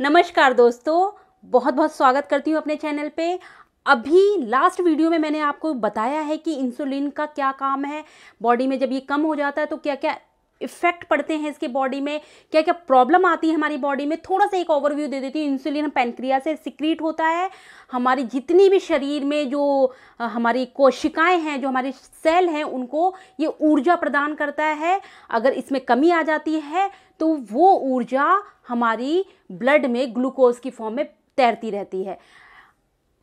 नमस्कार दोस्तों बहुत बहुत स्वागत करती हूँ अपने चैनल पे अभी लास्ट वीडियो में मैंने आपको बताया है कि इंसुलिन का क्या काम है बॉडी में जब ये कम हो जाता है तो क्या क्या इफेक्ट पड़ते हैं इसके बॉडी में क्या क्या प्रॉब्लम आती है हमारी बॉडी में थोड़ा सा एक ओवरव्यू दे देती हूँ इंसुलिन पेनक्रिया से सिक्रीट होता है हमारी जितनी भी शरीर में जो हमारी कोशिकाएं हैं जो हमारी सेल हैं उनको ये ऊर्जा प्रदान करता है अगर इसमें कमी आ जाती है तो वो ऊर्जा हमारी ब्लड में ग्लूकोज की फॉर्म में तैरती रहती है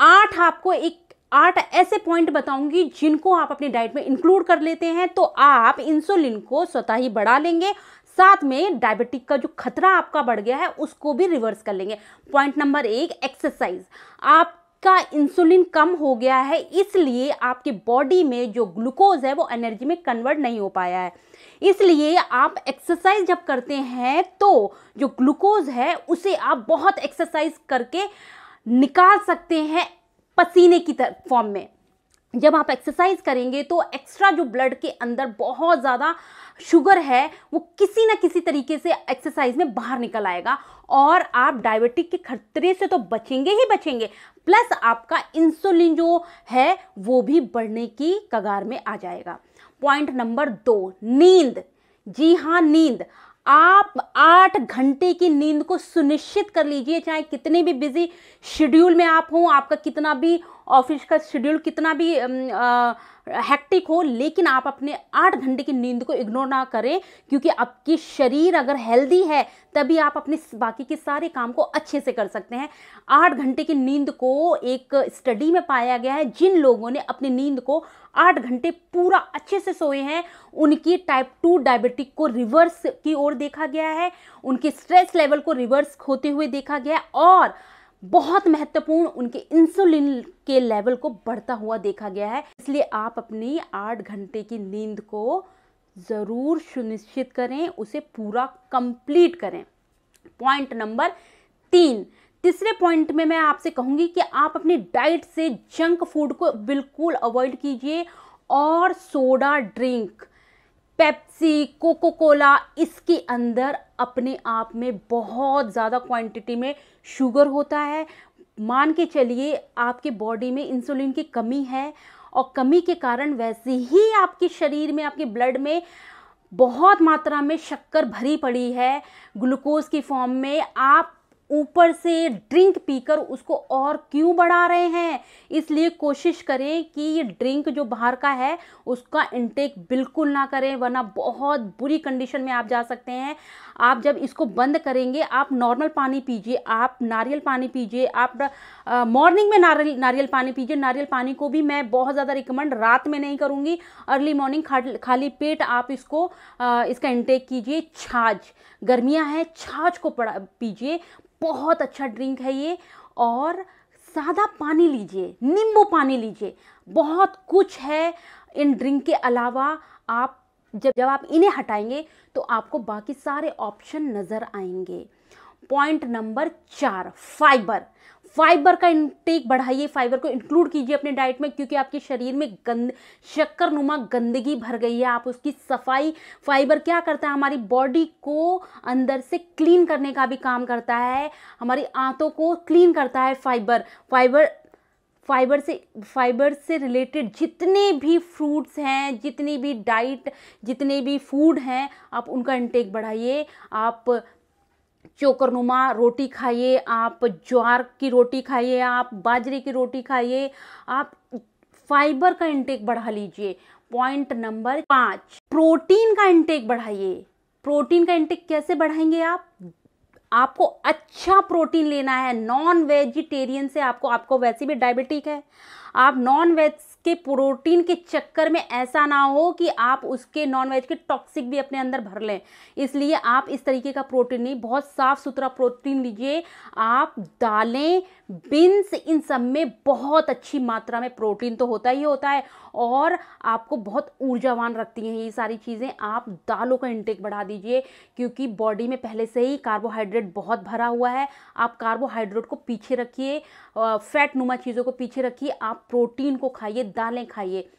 आठ आपको एक आठ ऐसे पॉइंट बताऊंगी जिनको आप अपनी डाइट में इंक्लूड कर लेते हैं तो आप इंसुलिन को स्वतः ही बढ़ा लेंगे साथ में डायबिटिक का जो खतरा आपका बढ़ गया है उसको भी रिवर्स कर लेंगे पॉइंट नंबर एक एक्सरसाइज आप का इंसुलिन कम हो गया है इसलिए आपके बॉडी में जो ग्लूकोज है वो एनर्जी में कन्वर्ट नहीं हो पाया है इसलिए आप एक्सरसाइज जब करते हैं तो जो ग्लूकोज है उसे आप बहुत एक्सरसाइज करके निकाल सकते हैं पसीने की फॉर्म में जब आप एक्सरसाइज करेंगे तो एक्स्ट्रा जो ब्लड के अंदर बहुत ज़्यादा शुगर है वो किसी ना किसी तरीके से एक्सरसाइज में बाहर निकल आएगा और आप डायबिटिक के खतरे से तो बचेंगे ही बचेंगे प्लस आपका इंसुलिन जो है वो भी बढ़ने की कगार में आ जाएगा पॉइंट नंबर दो नींद जी हाँ नींद आप आठ घंटे की नींद को सुनिश्चित कर लीजिए चाहे कितने भी बिजी शेड्यूल में आप हों आपका कितना भी ऑफिस का शेड्यूल कितना भी हैक्टिक हो लेकिन आप अपने आठ घंटे की नींद को इग्नोर ना करें क्योंकि आपकी शरीर अगर हेल्दी है तभी आप अपने बाकी के सारे काम को अच्छे से कर सकते हैं आठ घंटे की नींद को एक स्टडी में पाया गया है जिन लोगों ने अपनी नींद को आठ घंटे पूरा अच्छे से सोए हैं उनकी टाइप टू डायबिटिक को रिवर्स की ओर देखा गया है उनके स्ट्रेस लेवल को रिवर्स होते हुए देखा गया है और बहुत महत्वपूर्ण उनके इंसुलिन के लेवल को बढ़ता हुआ देखा गया है इसलिए आप अपनी आठ घंटे की नींद को ज़रूर सुनिश्चित करें उसे पूरा कंप्लीट करें पॉइंट नंबर तीन तीसरे पॉइंट में मैं आपसे कहूँगी कि आप अपनी डाइट से जंक फूड को बिल्कुल अवॉइड कीजिए और soda drink Pepsi Coca Cola इसके अंदर अपने आप में बहुत ज़्यादा क्वांटिटी में शुगर होता है मान के चलिए आपके बॉडी में इंसुलिन की कमी है और कमी के कारण वैसे ही आपके शरीर में आपके ब्लड में बहुत मात्रा में शक्कर भरी पड़ी है ग्लूकोज की फॉर्म में आप ऊपर से ड्रिंक पीकर उसको और क्यों बढ़ा रहे हैं इसलिए कोशिश करें कि ये ड्रिंक जो बाहर का है उसका इंटेक बिल्कुल ना करें वरना बहुत बुरी कंडीशन में आप जा सकते हैं आप जब इसको बंद करेंगे आप नॉर्मल पानी पीजिए आप नारियल पानी पीजिए आप मॉर्निंग में नारियल नारियल पानी पीजिए नारियल पानी को भी मैं बहुत ज़्यादा रिकमेंड रात में नहीं करूँगी अर्ली मॉर्निंग खा खाली पेट आप इसको आ, इसका इंटेक कीजिए छाछ गर्मियाँ हैं छाछ को पीजिए बहुत अच्छा ड्रिंक है ये और सादा पानी लीजिए नींबू पानी लीजिए बहुत कुछ है इन ड्रिंक के अलावा आप जब जब आप इन्हें हटाएंगे तो आपको बाकी सारे ऑप्शन नज़र आएंगे पॉइंट नंबर चार फाइबर फाइबर का इनटेक बढ़ाइए फाइबर को इंक्लूड कीजिए अपने डाइट में क्योंकि आपके शरीर में गंद शक्कर नुमा गंदगी भर गई है आप उसकी सफाई फाइबर क्या करता है हमारी बॉडी को अंदर से क्लीन करने का भी काम करता है हमारी आंतों को क्लीन करता है फाइबर फाइबर फाइबर से फाइबर से रिलेटेड जितने भी फ्रूट्स हैं जितनी भी डाइट जितने भी फूड हैं आप उनका इनटेक बढ़ाइए आप चोकरनुमा रोटी खाइए आप ज्वार की रोटी खाइए आप बाजरे की रोटी खाइए आप फाइबर का इंटेक बढ़ा लीजिए पॉइंट नंबर पाँच प्रोटीन का इंटेक बढ़ाइए प्रोटीन का इंटेक कैसे बढ़ाएंगे आप आपको अच्छा प्रोटीन लेना है नॉन वेजिटेरियन से आपको आपको वैसे भी डायबिटिक है आप नॉन वेज उसके प्रोटीन के चक्कर में ऐसा ना हो कि आप उसके नॉन वेज के टॉक्सिक भी अपने अंदर भर लें इसलिए आप इस तरीके का प्रोटीन नहीं बहुत साफ़ सुथरा प्रोटीन लीजिए आप दालें बीन्स इन सब में बहुत अच्छी मात्रा में प्रोटीन तो होता ही होता है और आपको बहुत ऊर्जावान रखती हैं ये सारी चीज़ें आप दालों का इंटेक बढ़ा दीजिए क्योंकि बॉडी में पहले से ही कार्बोहाइड्रेट बहुत भरा हुआ है आप कार्बोहाइड्रेट को पीछे रखिए फैट नुमा चीज़ों को पीछे रखिए आप प्रोटीन को खाइए दालें खाइए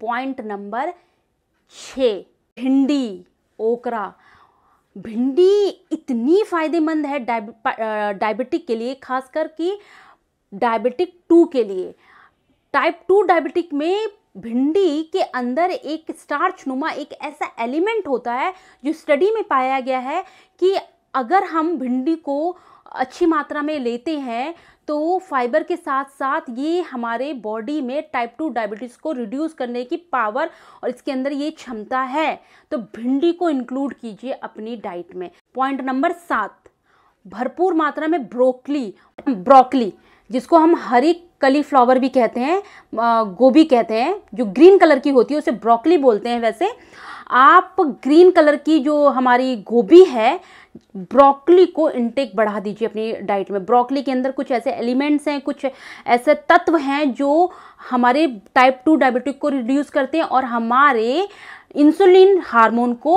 पॉइंट नंबर छ भिंडी ओकरा भिंडी इतनी फ़ायदेमंद है डायबिटिक के लिए खासकर कि डायबिटिक टू के लिए टाइप टू डायबिटिक में भिंडी के अंदर एक स्टार्च नुमा एक ऐसा एलिमेंट होता है जो स्टडी में पाया गया है कि अगर हम भिंडी को अच्छी मात्रा में लेते हैं तो फाइबर के साथ साथ ये हमारे बॉडी में टाइप टू डायबिटीज़ को रिड्यूस करने की पावर और इसके अंदर ये क्षमता है तो भिंडी को इंक्लूड कीजिए अपनी डाइट में पॉइंट नंबर सात भरपूर मात्रा में ब्रोकली ब्रोकली जिसको हम हरी कली फ्लावर भी कहते हैं गोभी कहते हैं जो ग्रीन कलर की होती है उसे ब्रोकली बोलते हैं वैसे आप ग्रीन कलर की जो हमारी गोभी है ब्रोकली को इंटेक बढ़ा दीजिए अपनी डाइट में ब्रोकली के अंदर कुछ ऐसे एलिमेंट्स हैं कुछ ऐसे तत्व हैं जो हमारे टाइप टू डायबिटिक को रिड्यूस करते हैं और हमारे इंसुलिन हार्मोन को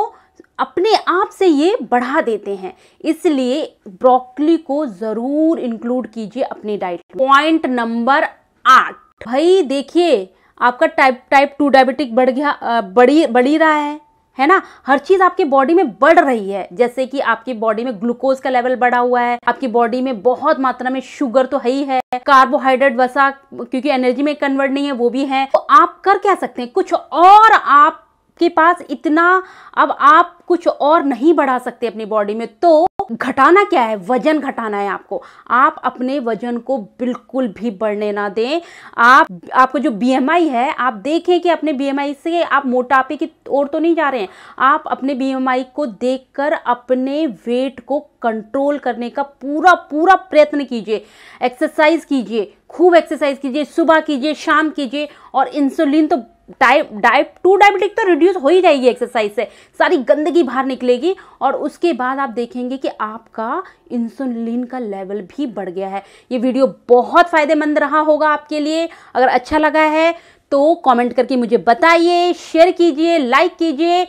अपने आप से ये बढ़ा देते हैं इसलिए ब्रोकली को ज़रूर इंक्लूड कीजिए अपनी डाइट पॉइंट नंबर आठ भाई देखिए आपका टाइप टाइप टू डायबिटिक बढ़ गया बढ़ी बढ़ी रहा है है ना हर चीज आपके बॉडी में बढ़ रही है जैसे कि आपकी बॉडी में ग्लूकोज का लेवल बढ़ा हुआ है आपकी बॉडी में बहुत मात्रा में शुगर तो है ही है कार्बोहाइड्रेट वसा क्योंकि एनर्जी में कन्वर्ट नहीं है वो भी है तो आप कर क्या सकते हैं कुछ और आपके पास इतना अब आप कुछ और नहीं बढ़ा सकते अपनी बॉडी में तो घटाना क्या है वजन घटाना है आपको आप अपने वजन को बिल्कुल भी बढ़ने ना दें आप आपको जो बीएमआई है आप देखें कि अपने बीएमआई से आप मोटापे की ओर तो नहीं जा रहे हैं आप अपने बीएमआई को देखकर अपने वेट को कंट्रोल करने का पूरा पूरा प्रयत्न कीजिए एक्सरसाइज कीजिए खूब एक्सरसाइज कीजिए सुबह कीजिए शाम कीजिए और इंसुलिन तो टाइप डाइप टू डायबिटिक तो रिड्यूस हो ही जाएगी एक्सरसाइज से सारी गंदगी बाहर निकलेगी और उसके बाद आप देखेंगे कि आपका इंसुलिन का लेवल भी बढ़ गया है ये वीडियो बहुत फ़ायदेमंद रहा होगा आपके लिए अगर अच्छा लगा है तो कमेंट करके मुझे बताइए शेयर कीजिए लाइक कीजिए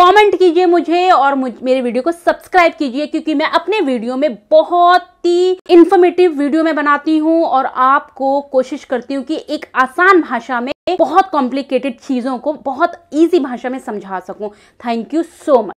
कमेंट कीजिए मुझे और मुझ, मेरे वीडियो को सब्सक्राइब कीजिए क्योंकि मैं अपने वीडियो में बहुत ही इंफॉर्मेटिव वीडियो में बनाती हूँ और आपको कोशिश करती हूँ कि एक आसान भाषा में बहुत कॉम्प्लिकेटेड चीज़ों को बहुत ईजी भाषा में समझा सकूँ थैंक यू सो मच